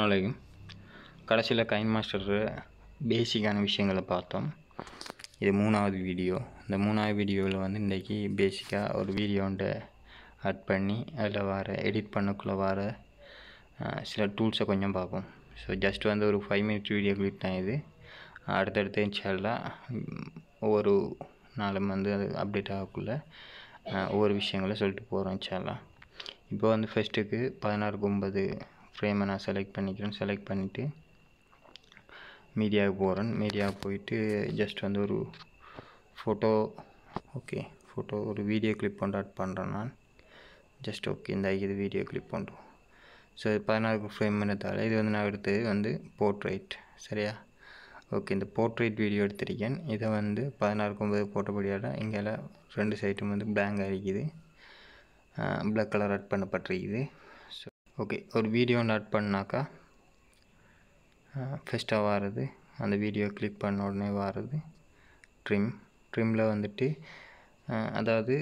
அஸ்லாம் கடைசியில் கைன் மாஸ்டர் பேசிக்கான விஷயங்களை பார்த்தோம் இது மூணாவது வீடியோ இந்த மூணாவது வீடியோவில் வந்து இன்றைக்கி பேசிக்காக ஒரு வீடியோன்ட்டு ஆட் பண்ணி அதில் வர எடிட் பண்ணக்குள்ளே வர சில டூல்ஸை கொஞ்சம் பார்ப்போம் ஸோ ஜஸ்ட் வந்து ஒரு ஃபைவ் மினிட்ஸ் வீடியோ கிளிக் தான் இது அடுத்தடுத்து இன்ஷால்லாம் ஒவ்வொரு நாளும் வந்து அது அப்டேட் ஆகக்குள்ளே ஒவ்வொரு விஷயங்களை சொல்லிட்டு போகிறோம் இன்ஷால்லாம் இப்போ வந்து ஃபஸ்ட்டுக்கு பதினாறுக்கு ஒம்பது ஃப்ரேமை நான் செலக்ட் பண்ணிக்கிறேன் செலக்ட் பண்ணிவிட்டு மீடியாவுக்கு போகிறேன் மீடியாவுக்கு போயிட்டு ஜஸ்ட் வந்து ஒரு ஃபோட்டோ ஓகே ஃபோட்டோ ஒரு வீடியோ கிளிப் ஒன்று ஆட் பண்ணுறேன் நான் ஜஸ்ட் ஓகே இந்த இது வீடியோ கிளிப் பண்ணுறோம் ஸோ பதினாறு ஃப்ரேம் எடுத்தால் இது வந்து நான் எடுத்தது வந்து போர்ட்ரைட் சரியா ஓகே இந்த போர்ட்ரைட் வீடியோ எடுத்திருக்கேன் இதை வந்து பதினாறுக்கு ஒம்பது போட்டபடியால் இங்கே ரெண்டு சைட்டும் வந்து பிளாங்க் இருக்குது பிளாக் கலர் ஆட் பண்ணப்பட்டிருக்குது ஓகே ஒரு வீடியோ நட் பண்ணாக்கா ஃபஸ்ட்டாக வாருது அந்த வீடியோ கிளிக் பண்ண உடனே வாருது ட்ரிம் ட்ரிம்மில் வந்துட்டு அதாவது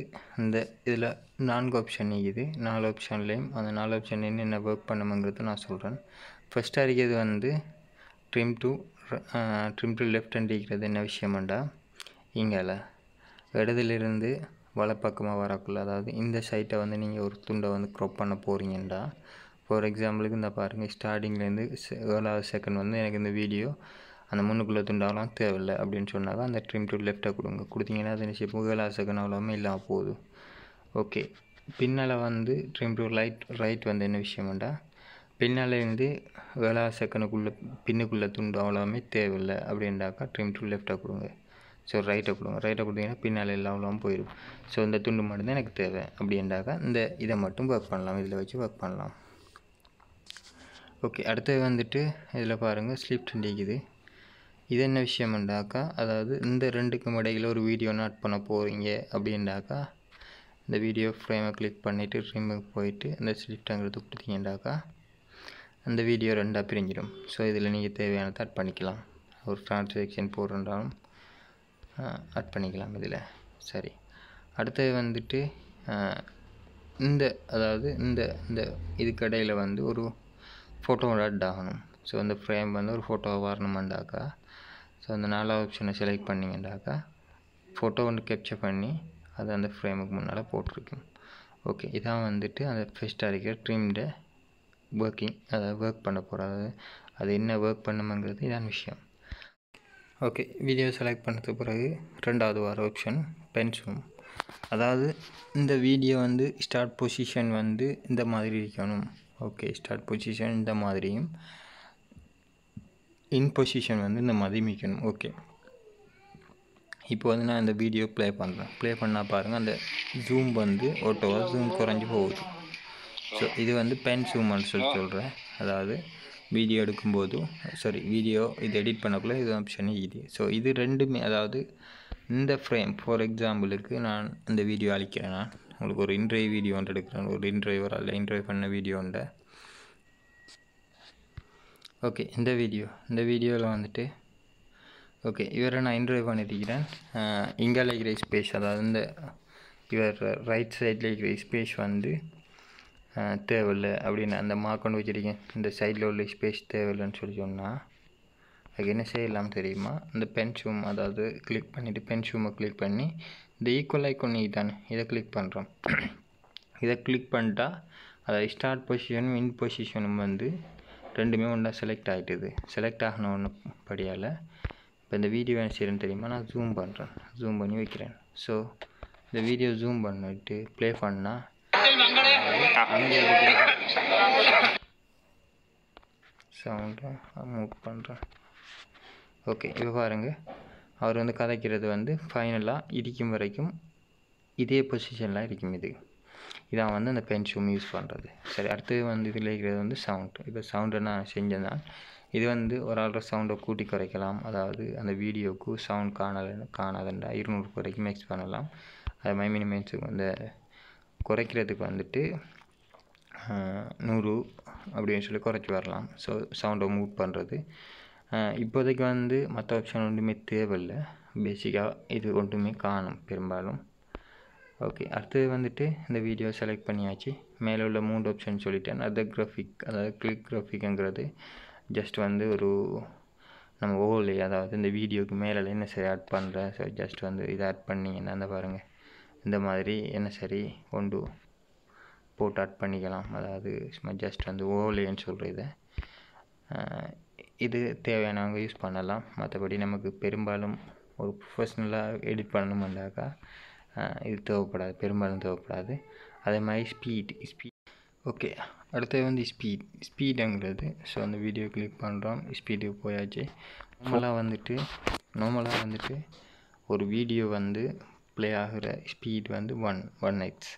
இந்த இதில் நான்கு ஆப்ஷன் இருக்குது நாலு ஆப்ஷன்லேயும் அந்த நாலு ஆப்ஷன் என்னென்ன ஒர்க் பண்ணுமோங்கிறது நான் சொல்கிறேன் ஃபஸ்ட்டாக இருக்கிறது வந்து trim to trim to left hand இருக்கிறது என்ன விஷயமாண்டா இங்கால இடதுலேருந்து வலப்பக்கமாக வரக்குள்ள அதாவது இந்த சைட்டை வந்து நீங்கள் ஒரு துண்டை வந்து க்ரோப் பண்ண போகிறீங்கண்டா ஃபார் எக்ஸாம்பிளுக்கு இந்த பாருங்கள் ஸ்டார்டிங்லேருந்து ஏழாவது செகண்ட் வந்து எனக்கு இந்த வீடியோ அந்த முன்னுக்குள்ளே துண்டாகலாம் தேவையில்லை அப்படின்னு சொன்னாக்கா அந்த ட்ரிம் டு லெஃப்ட்டை கொடுங்க கொடுத்தீங்கன்னா அது என்ன இப்போ ஏழாவது செகண்ட் அவ்வளோமே இல்லாமல் போதும் ஓகே பின்னால் வந்து ட்ரிம் டு லைட் ரைட் வந்து என்ன விஷயம்டா பின்னால் இருந்து ஏழாவது செகண்டுக்குள்ளே பின்னுக்குள்ளே துண்டு அவ்வளோவுமே தேவையில்லை அப்படின்டாக்கா ட்ரிம் டு லெஃப்ட்டை கொடுங்க ஸோ ரைட்டை கொடுங்க ரைட்டை கொடுத்தீங்கன்னா பின்னால் எல்லாம் போயிடும் ஸோ இந்த துண்டு மட்டும்தான் எனக்கு தேவை அப்படின்றாக்கா இந்த இதை மட்டும் ஒர்க் பண்ணலாம் இதில் வச்சு ஒர்க் பண்ணலாம் ஓகே அடுத்தது வந்துட்டு இதில் பாருங்கள் ஸ்லீப் டண்டிக்குது இது என்ன விஷயம்ண்டாக்கா அதாவது இந்த ரெண்டுக்கும் இடையில் ஒரு வீடியோ நாட் பண்ண போகிறீங்க அப்படின்டாக்கா இந்த வீடியோ ஃப்ரேமை கிளிக் பண்ணிவிட்டு ரிமூவ் போயிட்டு அந்த ஸ்லிப்டாங்கிறது கொடுத்தீங்கண்டாக்கா அந்த வீடியோ ரெண்டாக பிரிஞ்சிடும் ஸோ இதில் நீங்கள் தேவையானதை ஆட் பண்ணிக்கலாம் ஒரு ட்ரான்ஸாக்ஷன் போடுறாலும் ஆட் பண்ணிக்கலாம் இதில் சரி அடுத்தது வந்துட்டு இந்த அதாவது இந்த இந்த இதுக்கடையில் வந்து ஒரு ஃபோட்டோவோட அட் ஆகணும் ஸோ இந்த ஃப்ரேம் வந்து ஒரு ஃபோட்டோவாக வரணுமெண்டாக்கா ஸோ அந்த நாலாவது ஆப்ஷனை செலக்ட் பண்ணிங்கண்டாக்கா ஃபோட்டோ வந்து கேப்சர் பண்ணி அது அந்த ஃப்ரேமுக்கு முன்னால் போட்டிருக்கும் ஓகே இதான் வந்துட்டு அந்த ஃபெஸ்ட்டாக இருக்கிற ட்ரீம்டை ஒர்க்கிங் அதாவது ஒர்க் பண்ண போகிறது அது என்ன ஒர்க் பண்ணுமாங்கிறது இதான் விஷயம் ஓகே வீடியோ செலக்ட் பண்ணது பிறகு ரெண்டாவது வார ஆப்ஷன் பென்சூம் அதாவது இந்த வீடியோ வந்து ஸ்டார்ட் பொசிஷன் வந்து இந்த மாதிரி இருக்கணும் ஓகே ஸ்டார்ட் பொசிஷன் இந்த மாதிரியும் இன் பொசிஷன் வந்து இந்த மாதிரி மிக்கணும் ஓகே இப்போ வந்து நான் இந்த வீடியோ ப்ளே பண்ணுறேன் ப்ளே பண்ணால் பாருங்கள் அந்த ஜூம் வந்து ஓட்டோவாக ஜூம் குறைஞ்சி போகுது ஸோ இது வந்து பென் ஜூம்னு சொல்லி சொல்கிறேன் அதாவது வீடியோ எடுக்கும்போது சாரி வீடியோ இது எடிட் பண்ணக்குள்ளே இது ஆப்ஷன் இது ஸோ இது ரெண்டுமே அதாவது இந்த ஃப்ரேம் ஃபார் எக்ஸாம்பிளுக்கு நான் இந்த வீடியோ நான் உங்களுக்கு ஒரு இன்ட்ரைவ் வீடியோ ஒன்று எடுக்கிறேன் ஒரு இன்ட்ரைவர் ஒரு அல்ல இன்ட்ரைவ் பண்ண வீடியோ ஒன்று ஓகே இந்த வீடியோ இந்த வீடியோவில் வந்துட்டு ஓகே இவரை நான் இன்ட்ரைவ் பண்ணியிருக்கிறேன் இங்கே இருக்கிற ஸ்பேஸ் அதாவது இந்த இவர் ரைட் சைடில் இருக்கிற ஸ்பேஸ் வந்து தேவையில்லை அப்படின்னு அந்த மார்க் கொண்டு வச்சுருக்கேன் இந்த சைடில் உள்ள ஸ்பேஸ் தேவையில்லைன்னு சொல்லி சொன்னால் அதுக்கு என்ன செய்யலாம் தெரியுமா இந்த பென் ஷூம் அதாவது கிளிக் பண்ணிவிட்டு பென் ஷூமை கிளிக் பண்ணி இந்த ஈக்குவல் ஐக்கோன் தானே இதை கிளிக் பண்ணுறோம் இதை கிளிக் பண்ணிட்டா அதாவது ஸ்டார்ட் பொசிஷனும் இன் பொசிஷனும் வந்து ரெண்டுமே ஒன்றா செலக்ட் ஆகிட்டுது செலக்ட் ஆகணும் ஒன்று படியால் இப்போ இந்த வீடியோ என்ன செய்யறேன்னு தெரியுமா நான் ஜூம் பண்ணுறேன் ஜூம் பண்ணி வைக்கிறேன் ஸோ இந்த வீடியோ ஜூம் பண்ணிட்டு ப்ளே பண்ணால் சவுண்ட் மூவ் பண்ணுறேன் ஓகே இப்போ பாருங்க அவர் வந்து கதைக்கிறது வந்து ஃபைனலாக இடிக்கும் வரைக்கும் இதே பொசிஷனில் இருக்கும் இது இதான் வந்து அந்த பென் ஷூம் யூஸ் பண்ணுறது சரி அடுத்தது வந்து இதில் இருக்கிறது வந்து சவுண்டு இப்போ சவுண்டு நான் செஞ்சேன்னா இது வந்து ஒரு ஆள் சவுண்டை கூட்டி குறைக்கலாம் அதாவது அந்த வீடியோவுக்கு சவுண்ட் காணல காணாதண்டா இருநூறு வரைக்கும் மேக்ஸ் பண்ணலாம் அது மை மினிமைன்ஸுக்கு வந்து குறைக்கிறதுக்கு வந்துட்டு நூறு அப்படின்னு சொல்லி குறைச்சி வரலாம் ஸோ சவுண்டை மூவ் பண்ணுறது இப்போதைக்கு வந்து மற்ற ஆப்ஷன் ஒன்றுமே தேவையில்லை பேசிக்காக இது ஒன்றுமே காணும் பெரும்பாலும் ஓகே அடுத்தது வந்துட்டு இந்த வீடியோ செலக்ட் பண்ணியாச்சு மேலே உள்ள மூணு ஆப்ஷன் சொல்லிட்டேன் அதர் கிராஃபிக் அதாவது கிளிக் கிராஃபிக்ங்கிறது ஜஸ்ட் வந்து ஒரு நம்ம ஓலே அதாவது இந்த வீடியோக்கு மேலே என்ன சரி ஆட் பண்ணுற ஸோ ஜஸ்ட் வந்து இதை ஆட் பண்ணிங்கன்னா அந்த பாருங்கள் இந்த மாதிரி என்ன சரி கொண்டு போட்டு ஆட் பண்ணிக்கலாம் அதாவது சும்மா ஜஸ்ட் வந்து ஓலேன்னு சொல்கிற இதை இது தேவையானவங்க யூஸ் பண்ணலாம் மற்றபடி நமக்கு பெரும்பாலும் ஒரு ப்ரொஃபஷ்னலாக எடிட் பண்ணணுமுன்னாக்கா இது தேவைப்படாது பெரும்பாலும் தேவைப்படாது அதே மாதிரி ஸ்பீட் ஸ்பீட் ஓகே அடுத்தது வந்து ஸ்பீட் ஸ்பீடுங்கிறது ஸோ அந்த வீடியோ கிளிக் பண்ணுறோம் ஸ்பீடு போயாச்சு நார்மலாக வந்துட்டு நார்மலாக வந்துட்டு ஒரு வீடியோ வந்து ப்ளே ஆகிற ஸ்பீட் வந்து ஒன் ஒன் எக்ஸ்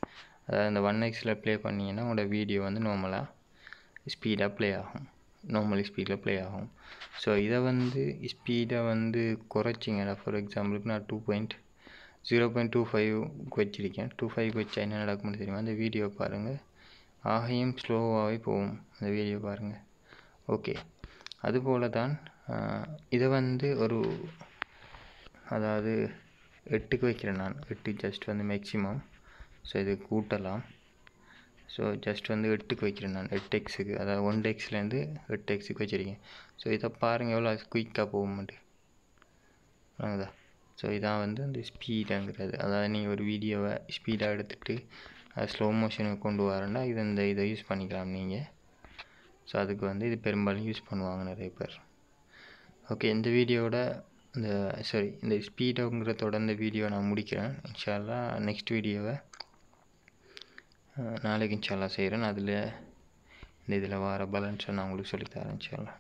அதாவது அந்த ஒன் எக்ஸில் ப்ளே பண்ணிங்கன்னா உங்களோட வீடியோ வந்து நார்மலாக ஸ்பீடாக ப்ளே ஆகும் நார்மலி ஸ்பீடில் ப்ளே ஆகும் ஸோ இதை வந்து ஸ்பீடை வந்து குறைச்சிங்கடா ஃபார் எக்ஸாம்பிளுக்கு நான் two point zero point two five வச்சுருக்கேன் டூ ஃபைவ் வச்சா என்ன நடக்கும்னு தெரியுமா அந்த வீடியோ பாருங்கள் ஆகையும் ஸ்லோவாகவே போகும் அந்த வீடியோ பாருங்கள் ஓகே அதுபோல் தான் இதை வந்து ஒரு அதாவது எட்டுக்கு வைக்கிறேன் நான் எட்டு ஜஸ்ட் வந்து மேக்ஸிமம் ஸோ இது கூட்டலாம் ஸோ ஜஸ்ட் வந்து எட்டுக்கு வைக்கிறேன் நான் எட்டு எக்ஸுக்கு அதாவது ஒன் டெக்ஸ்லேருந்து எட்டு எக்ஸுக்கு வச்சுருக்கேன் ஸோ இதை பாருங்கள் எவ்வளோ குயிக்காக போக மாட்டேன் ஸோ இதான் வந்து அந்த ஸ்பீடாங்கிறது அதாவது நீங்கள் ஒரு வீடியோவை ஸ்பீடாக எடுத்துகிட்டு அது ஸ்லோ மோஷனுக்கு கொண்டு வரேன்னா இது இந்த இதை யூஸ் பண்ணிக்கலாம் நீங்கள் ஸோ அதுக்கு வந்து இது பெரும்பாலும் யூஸ் பண்ணுவாங்க நிறைய பேர் ஓகே இந்த வீடியோவோட இந்த சாரி இந்த ஸ்பீடோங்கிறதோட இந்த வீடியோ நான் முடிக்கிறேன் இன்ஷால்லாம் நெக்ஸ்ட் வீடியோவை நாளைக்கு இன்ஷா செய்கிறேன் அதில் இந்த இதில் வர பேலன்ஸை நான் உங்களுக்கு சொல்லித்தரேன் இன்ஷா அல்லா